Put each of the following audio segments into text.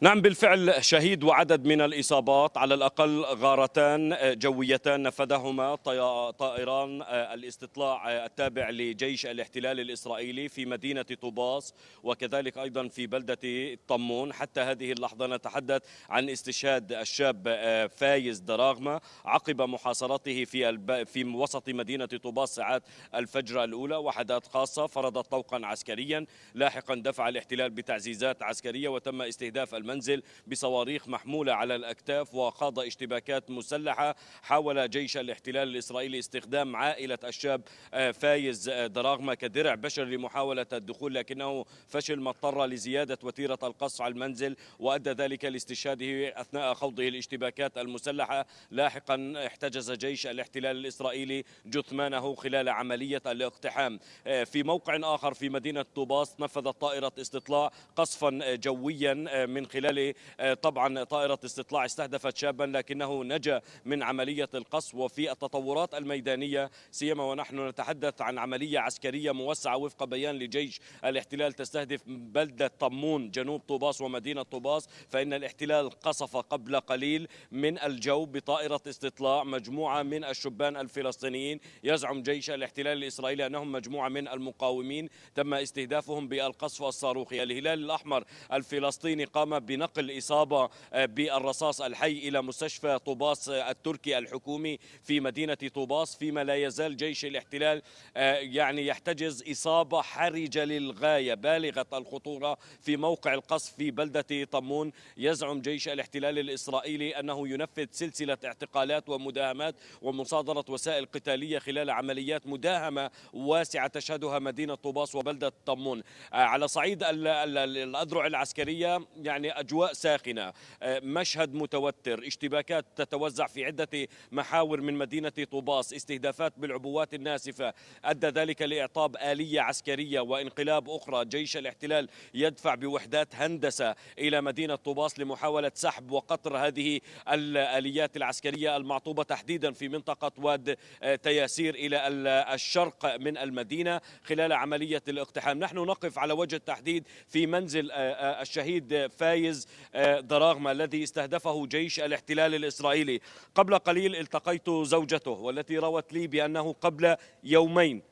نعم بالفعل شهيد وعدد من الإصابات على الأقل غارتان جويتان نفذهما طائران آه، الاستطلاع آه، التابع لجيش الاحتلال الإسرائيلي في مدينة طوباس وكذلك أيضا في بلدة طمون حتى هذه اللحظة نتحدث عن استشهاد الشاب آه، فايز دراغمة عقب محاصرته في في وسط مدينة طوباس ساعات الفجر الأولى وحدات خاصة فرضت طوقا عسكريا لاحقا دفع الاحتلال بتعزيزات عسكرية وتم استهداف الم... المنزل بصواريخ محمولة على الأكتاف وخاض اشتباكات مسلحة حاول جيش الاحتلال الإسرائيلي استخدام عائلة الشاب آه، فايز آه، دراغمة كدرع بشر لمحاولة الدخول لكنه فشل ما اضطر لزيادة وتيرة القصف على المنزل وأدى ذلك لاستشهاده أثناء خوضه الاشتباكات المسلحة لاحقا احتجز جيش الاحتلال الإسرائيلي جثمانه خلال عملية الاقتحام آه، في موقع آخر في مدينة طوباس نفذت طائرة استطلاع قصفا جويا من خلال خلال آه، طبعا طائرة استطلاع استهدفت شابا لكنه نجا من عملية القصف وفي التطورات الميدانية سيما ونحن نتحدث عن عملية عسكرية موسعة وفق بيان لجيش الاحتلال تستهدف بلدة طمون جنوب طوباس ومدينة طوباس فإن الاحتلال قصف قبل قليل من الجو بطائرة استطلاع مجموعة من الشبان الفلسطينيين يزعم جيش الاحتلال الإسرائيلي أنهم مجموعة من المقاومين تم استهدافهم بالقصف الصاروخي الهلال الأحمر الفلسطيني قام بنقل إصابة آه، بالرصاص الحي إلى مستشفى طوباس آه، التركي الحكومي في مدينة طوباس فيما لا يزال جيش الاحتلال آه، يعني يحتجز إصابة حرجة للغاية بالغة الخطورة في موقع القصف في بلدة طمون يزعم جيش الاحتلال الإسرائيلي أنه ينفذ سلسلة اعتقالات ومداهمات ومصادرة وسائل قتالية خلال عمليات مداهمة واسعة تشهدها مدينة طوباس وبلدة طمون على صعيد الأذرع العسكرية يعني أجواء ساخنة آه، مشهد متوتر اشتباكات تتوزع في عدة محاور من مدينة طوباس استهدافات بالعبوات الناسفة أدى ذلك لإعطاب آلية عسكرية وانقلاب أخرى جيش الاحتلال يدفع بوحدات هندسة إلى مدينة طوباس لمحاولة سحب وقطر هذه الآليات العسكرية المعطوبة تحديدا في منطقة واد آه، تياسير إلى آه، الشرق من المدينة خلال عملية الاقتحام نحن نقف على وجه التحديد في منزل الشهيد فايز حيز آه، دراغما الذي استهدفه جيش الاحتلال الإسرائيلي قبل قليل التقيت زوجته والتي روت لي بأنه قبل يومين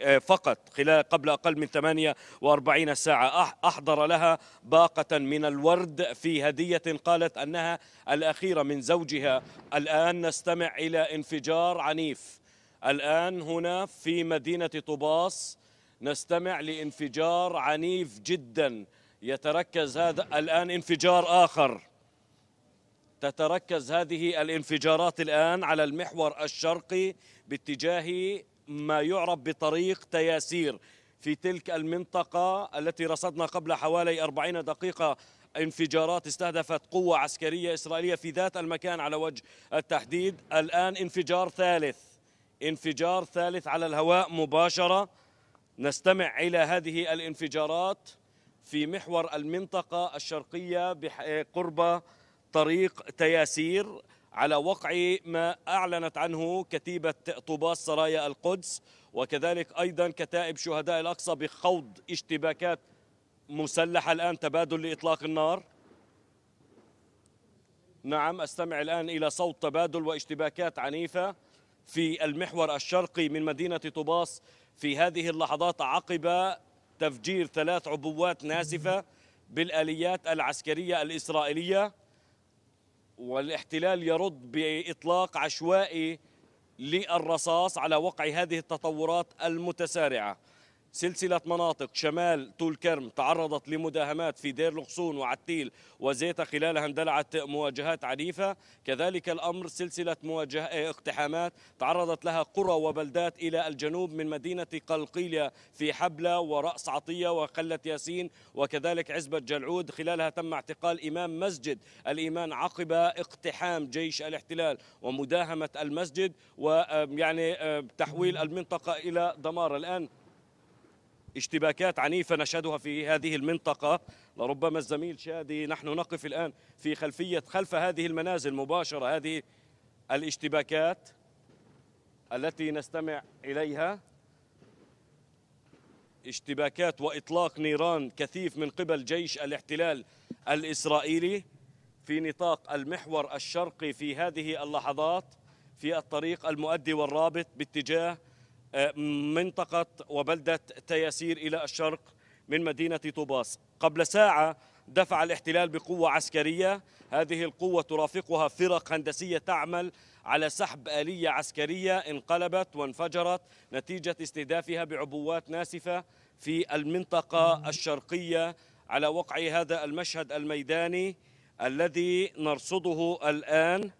آه، فقط خلال قبل أقل من 48 ساعة أحضر لها باقة من الورد في هدية قالت أنها الأخيرة من زوجها الآن نستمع إلى انفجار عنيف الآن هنا في مدينة طوباس نستمع لانفجار عنيف جداً يتركز هذا الآن انفجار آخر تتركز هذه الانفجارات الآن على المحور الشرقي باتجاه ما يعرف بطريق تياسير في تلك المنطقة التي رصدنا قبل حوالي 40 دقيقة انفجارات استهدفت قوة عسكرية إسرائيلية في ذات المكان على وجه التحديد الآن انفجار ثالث انفجار ثالث على الهواء مباشرة نستمع إلى هذه الانفجارات في محور المنطقة الشرقية قرب طريق تياسير على وقع ما أعلنت عنه كتيبة طوباس سرايا القدس وكذلك أيضا كتائب شهداء الأقصى بخوض اشتباكات مسلحة الآن تبادل لإطلاق النار نعم أستمع الآن إلى صوت تبادل واشتباكات عنيفة في المحور الشرقي من مدينة طوباس في هذه اللحظات عقب تفجير ثلاث عبوات ناسفة بالآليات العسكرية الإسرائيلية والاحتلال يرد بإطلاق عشوائي للرصاص على وقع هذه التطورات المتسارعة سلسلة مناطق شمال طول كرم تعرضت لمداهمات في دير لغصون وعتيل وزيتا خلالها اندلعت مواجهات عنيفة كذلك الأمر سلسلة مواجه... إيه، اقتحامات تعرضت لها قرى وبلدات إلى الجنوب من مدينة قلقيلة في حبلة ورأس عطية وقلة ياسين وكذلك عزبة جلعود خلالها تم اعتقال إمام مسجد الإيمان عقب اقتحام جيش الاحتلال ومداهمة المسجد ويعني تحويل المنطقة إلى دمار الآن اشتباكات عنيفة نشهدها في هذه المنطقة لربما الزميل شادي نحن نقف الآن في خلفية خلف هذه المنازل مباشرة هذه الاشتباكات التي نستمع إليها اشتباكات وإطلاق نيران كثيف من قبل جيش الاحتلال الإسرائيلي في نطاق المحور الشرقي في هذه اللحظات في الطريق المؤدي والرابط باتجاه منطقة وبلدة تياسير إلى الشرق من مدينة طوباس قبل ساعة دفع الاحتلال بقوة عسكرية هذه القوة ترافقها فرق هندسية تعمل على سحب آلية عسكرية انقلبت وانفجرت نتيجة استهدافها بعبوات ناسفة في المنطقة الشرقية على وقع هذا المشهد الميداني الذي نرصده الآن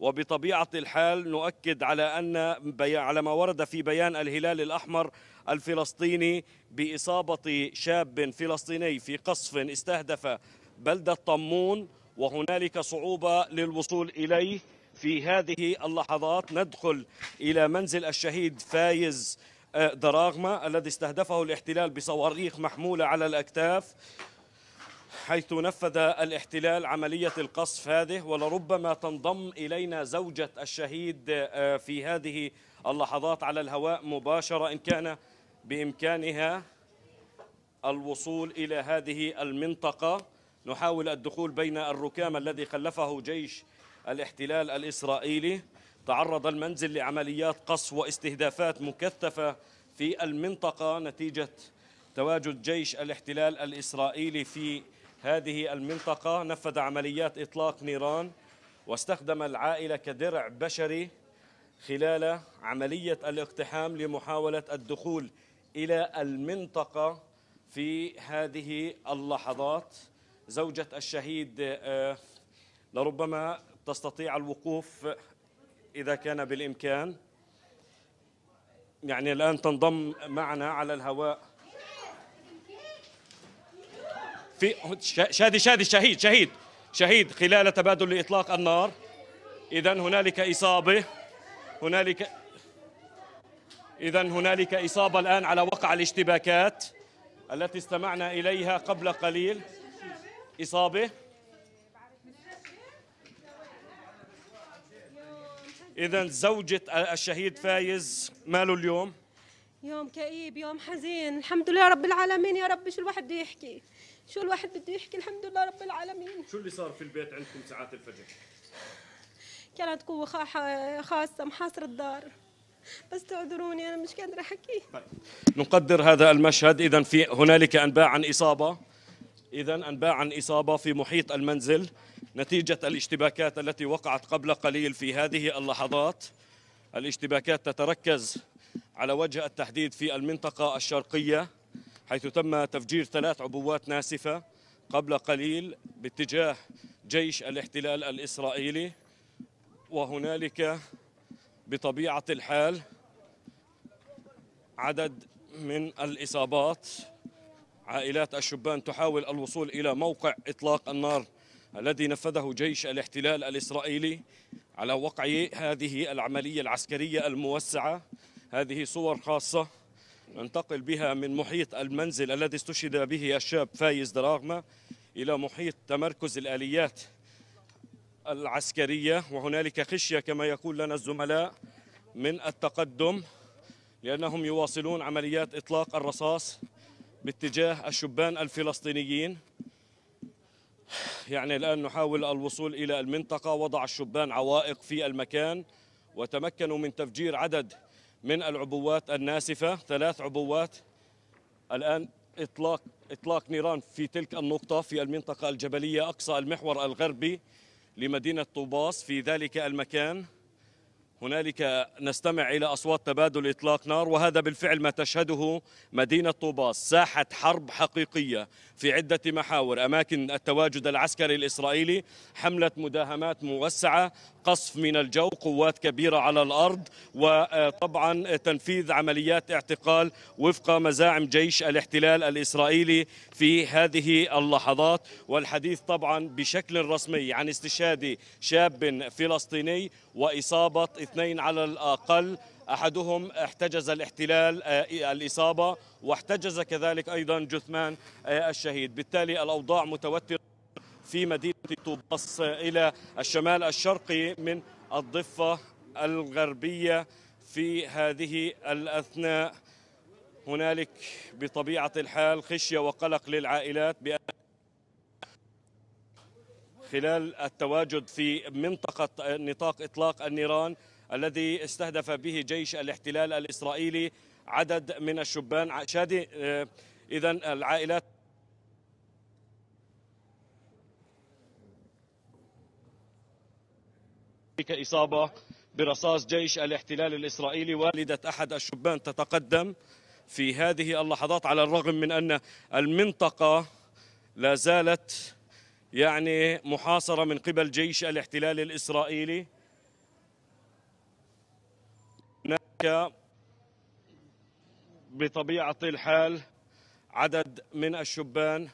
وبطبيعة الحال نؤكد على أن على ما ورد في بيان الهلال الأحمر الفلسطيني بإصابة شاب فلسطيني في قصف استهدف بلدة طمون وهنالك صعوبة للوصول إليه في هذه اللحظات ندخل إلى منزل الشهيد فايز آه، دراغمة الذي استهدفه الاحتلال بصواريخ محمولة على الأكتاف حيث نفذ الاحتلال عملية القصف هذه ولربما تنضم إلينا زوجة الشهيد آه، في هذه اللحظات على الهواء مباشرة إن كان بإمكانها الوصول إلى هذه المنطقة نحاول الدخول بين الركام الذي خلفه جيش الاحتلال الإسرائيلي تعرض المنزل لعمليات قصف واستهدافات مكثفة في المنطقة نتيجة تواجد جيش الاحتلال الإسرائيلي في هذه المنطقة نفذ عمليات إطلاق نيران واستخدم العائلة كدرع بشري خلال عملية الاقتحام لمحاولة الدخول إلى المنطقة في هذه اللحظات زوجة الشهيد آه، لربما تستطيع الوقوف إذا كان بالإمكان يعني الآن تنضم معنا على الهواء في شادي شادي شهيد شهيد شهيد خلال تبادل لإطلاق النار إذا هنالك إصابة هنالك إذا هنالك إصابة الآن على وقع الاشتباكات التي استمعنا إليها قبل قليل إصابة إذا زوجة الشهيد فايز ماله اليوم؟ يوم كئيب يوم حزين الحمد لله رب العالمين يا رب شو الواحد بده يحكي شو الواحد بده يحكي الحمد لله رب العالمين شو اللي صار في البيت عندكم ساعات الفجر كانت قوة خاصة محاصرة الدار بس تعذروني أنا مش قادرة أحكي طيب. نقدر هذا المشهد إذا في هنالك أنباء عن إصابة إذا أنباء عن إصابة في محيط المنزل نتيجة الاشتباكات التي وقعت قبل قليل في هذه اللحظات الاشتباكات تتركز على وجه التحديد في المنطقة الشرقية حيث تم تفجير ثلاث عبوات ناسفة قبل قليل باتجاه جيش الاحتلال الإسرائيلي وهنالك بطبيعة الحال عدد من الإصابات عائلات الشبان تحاول الوصول إلى موقع إطلاق النار الذي نفذه جيش الاحتلال الإسرائيلي على وقع هذه العملية العسكرية الموسعة هذه صور خاصة ننتقل بها من محيط المنزل الذي استشهد به الشاب فايز دراغمة إلى محيط تمركز الآليات العسكرية وهنالك خشية كما يقول لنا الزملاء من التقدم لأنهم يواصلون عمليات إطلاق الرصاص باتجاه الشبان الفلسطينيين يعني الآن نحاول الوصول إلى المنطقة وضع الشبان عوائق في المكان وتمكنوا من تفجير عدد من العبوات الناسفة ثلاث عبوات الآن إطلاق, إطلاق نيران في تلك النقطة في المنطقة الجبلية أقصى المحور الغربي لمدينة طوباس في ذلك المكان هنالك نستمع إلى أصوات تبادل إطلاق نار وهذا بالفعل ما تشهده مدينة طوباس ساحة حرب حقيقية في عدة محاور أماكن التواجد العسكري الإسرائيلي حملة مداهمات موسعة قصف من الجو قوات كبيرة على الأرض وطبعا تنفيذ عمليات اعتقال وفق مزاعم جيش الاحتلال الإسرائيلي في هذه اللحظات والحديث طبعا بشكل رسمي عن استشهاد شاب فلسطيني وإصابة اثنين على الأقل احدهم احتجز الاحتلال آه، الاصابه واحتجز كذلك ايضا جثمان آه، الشهيد بالتالي الاوضاع متوتره في مدينة طوباس إلى الشمال الشرقي من الضفة الغربية في هذه الأثناء هنالك بطبيعة الحال خشية وقلق للعائلات بأن خلال التواجد في منطقة نطاق إطلاق النيران الذي استهدف به جيش الاحتلال الإسرائيلي عدد من الشبان شادي إذا العائلات إصابة برصاص جيش الاحتلال الإسرائيلي والدة أحد الشبان تتقدم في هذه اللحظات على الرغم من أن المنطقة لا زالت يعني محاصرة من قبل جيش الاحتلال الإسرائيلي هناك بطبيعة الحال عدد من الشبان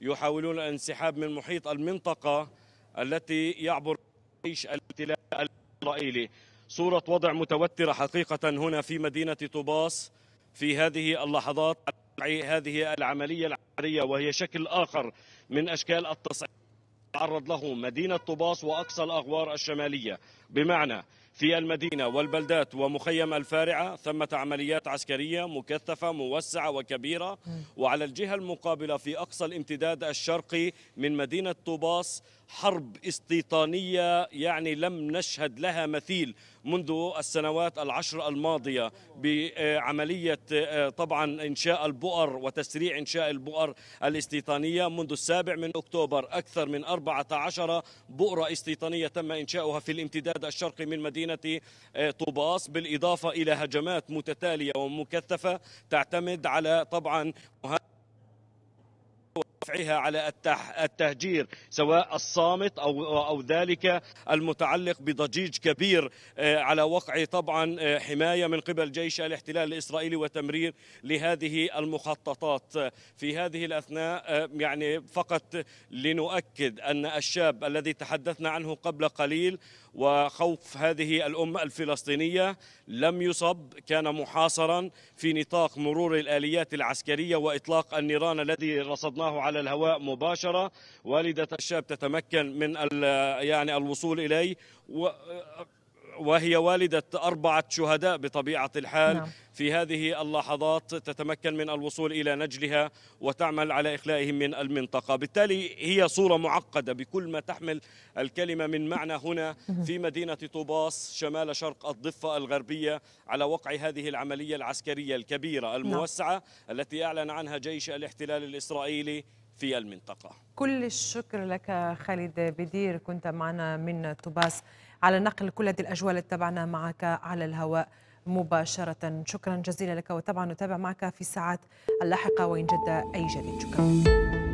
يحاولون الانسحاب من محيط المنطقة التي يعبر جيش الاحتلال الإسرائيلي صورة وضع متوترة حقيقة هنا في مدينة طوباس في هذه اللحظات هذه العملية العسكرية وهي شكل آخر من أشكال التصعيد تعرض له مدينة طباس وأقصى الأغوار الشمالية بمعنى في المدينة والبلدات ومخيم الفارعة ثمة عمليات عسكرية مكثفة موسعة وكبيرة وعلى الجهة المقابلة في أقصى الامتداد الشرقي من مدينة طباس حرب استيطانية يعني لم نشهد لها مثيل منذ السنوات العشر الماضية بعملية آه، طبعا إنشاء البؤر وتسريع إنشاء البؤر الاستيطانية منذ السابع من أكتوبر أكثر من 14 بؤرة استيطانية تم إنشاؤها في الامتداد الشرقي من مدينة آه، طوباس بالإضافة إلى هجمات متتالية ومكثفة تعتمد على طبعا دفعها على التهجير سواء الصامت او او ذلك المتعلق بضجيج كبير آه، على وقع طبعا آه، حمايه من قبل جيش الاحتلال الاسرائيلي وتمرير لهذه المخططات في هذه الاثناء آه، يعني فقط لنؤكد ان الشاب الذي تحدثنا عنه قبل قليل وخوف هذه الأمة الفلسطينية لم يصب كان محاصرا في نطاق مرور الآليات العسكرية وإطلاق النيران الذي رصدناه على الهواء مباشرة والدة الشاب تتمكن من يعني الوصول إليه وهي والدة أربعة شهداء بطبيعة الحال نعم. في هذه اللحظات تتمكن من الوصول إلى نجلها وتعمل على إخلائهم من المنطقة بالتالي هي صورة معقدة بكل ما تحمل الكلمة من معنى هنا في مدينة طوباس شمال شرق الضفة الغربية على وقع هذه العملية العسكرية الكبيرة نعم. الموسعة نعم. التي أعلن عنها جيش الاحتلال الإسرائيلي في المنطقة كل الشكر لك خالد بدير كنت معنا من طوباس على نقل كل هذه الأجوال اللي تابعنا معك على الهواء مباشرة شكرا جزيلا لك وطبعا نتابع معك في الساعات اللاحقة وإن جد أي جديد شكرا